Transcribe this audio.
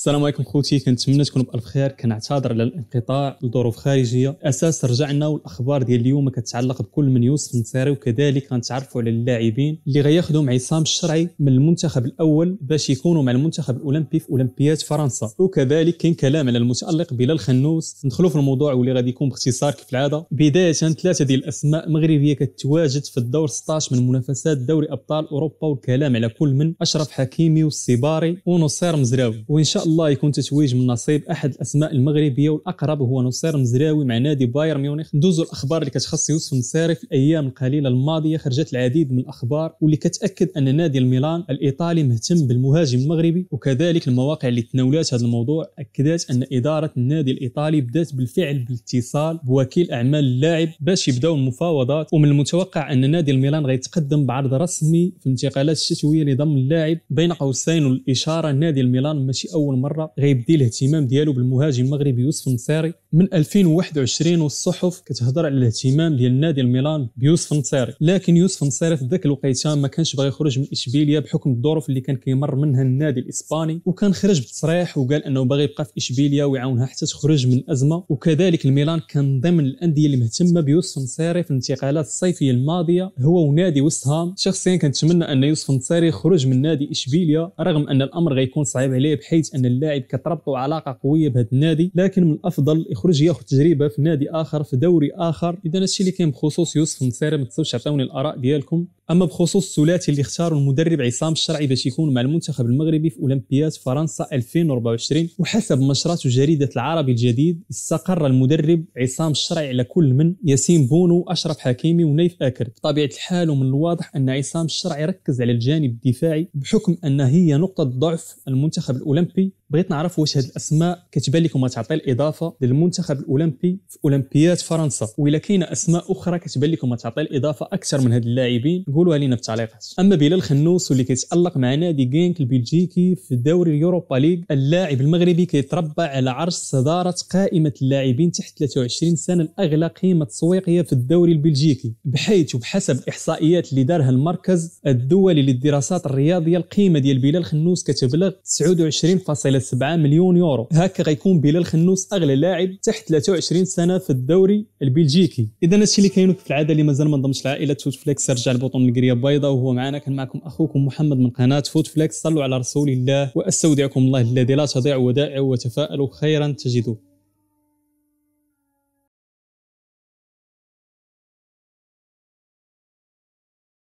السلام عليكم خوتي كنتمنى تكونوا بألف خير كنعتذر على الانقطاع لظروف خارجيه اساس رجعنا والاخبار ديال اليوم كتعلق بكل من يوسف النصيري وكذلك غنتعرفوا على اللاعبين اللي غياخذهم عصام الشرعي من المنتخب الاول باش يكونوا مع المنتخب الاولمبي في اولمبياد فرنسا وكذلك كاين كلام على المتالق بلال خنوس ندخلوا في الموضوع واللي غادي يكون باختصار كيف العاده بدايه ثلاثه ديال الاسماء مغربيه كتواجد في الدور 16 من منافسات دوري ابطال اوروبا والكلام على كل من اشرف حكيمي والسيباري ونصير مزراوي وان شاء الله يكون تتويج من نصيب احد الاسماء المغربيه والاقرب هو نصير مزراوي مع نادي بايرن ميونخ ندوزو الاخبار اللي كتخص يوسف نصيري في الايام القليله الماضيه خرجت العديد من الاخبار واللي كتاكد ان نادي الميلان الايطالي مهتم بالمهاجم المغربي وكذلك المواقع اللي تناولات هذا الموضوع اكدت ان اداره النادي الايطالي بدات بالفعل بالاتصال بوكيل اعمال اللاعب باش يبداو المفاوضات ومن المتوقع ان نادي الميلان غيتقدم بعرض رسمي في الانتقالات الشتويه لضم اللاعب بين قوسين الاشاره نادي الميلان ماشي اول مره غيبدي الاهتمام ديالو بالمهاجم المغربي يوسف النصيري من 2021 والصحف كتهضر على الاهتمام ديال النادي الميلان بيوسف نصيري لكن يوسف نصيري في ذاك الوقيته ما كانش باغي يخرج من اشبيليه بحكم الظروف اللي كان كيمر منها النادي الاسباني وكان خرج بتصريح وقال انه باغي يبقى في اشبيليه ويعاونها حتى تخرج من الازمه وكذلك الميلان كان ضمن الانديه اللي مهتمه بيوسف نصيري في الانتقالات الصيفيه الماضيه هو ونادي وستهام شخصيا كنتمنى ان يوسف نصيري يخرج من نادي اشبيليه رغم ان الامر غيكون صعيب عليه بحيث ان اللاعب كتربطوا علاقه قويه بهذا النادي لكن من الافضل يخرج ياخذ تجربه في نادي اخر في دوري اخر اذا هادشي اللي كاين بخصوص يوسف النصيري ما تنساوش تعطوني الاراء ديالكم اما بخصوص الثلاثي اللي اختاروا المدرب عصام الشرعي باش يكون مع المنتخب المغربي في اولمبياد فرنسا 2024 وحسب نشرات جريده العربي الجديد استقر المدرب عصام الشرعي على كل من ياسين بونو اشرف حكيمي ونيف اكر بطبيعه الحال ومن الواضح ان عصام الشرعي ركز على الجانب الدفاعي بحكم ان هي نقطه ضعف المنتخب الاولمبي بغيت نعرف واش هاد الاسماء كتبان لكم تعطي الاضافه للمنتخب الاولمبي في اولمبياد فرنسا والا كاينه اسماء اخرى كتبان لكم تعطي الاضافه اكثر من هاد اللاعبين قولوها لينا في التعليقات اما بلال خنوس واللي كيتالق مع نادي جينك البلجيكي في دوري اليوروبا ليغ اللاعب المغربي كيتربع على عرش صداره قائمه اللاعبين تحت 23 سنه الاغلى قيمه تسويقيه في الدوري البلجيكي بحيث وبحسب الاحصائيات اللي دارها المركز الدولي للدراسات الرياضيه القيمه ديال بلال خنوس كتبلغ 29.7 مليون يورو هكا غيكون بلال خنوس اغلى لاعب تحت 23 سنه في الدوري البلجيكي اذا هادشي اللي كاين في العاده اللي مازال ما انضمش العائله توت فليكس رجع البطن معكم القريه بيضة وهو معنا كان معكم اخوكم محمد من قناه فوت فليكس صلوا على رسول الله واستودعكم الله الذي لا تضيع ودائعه وتفائلوا خيرا تجدوه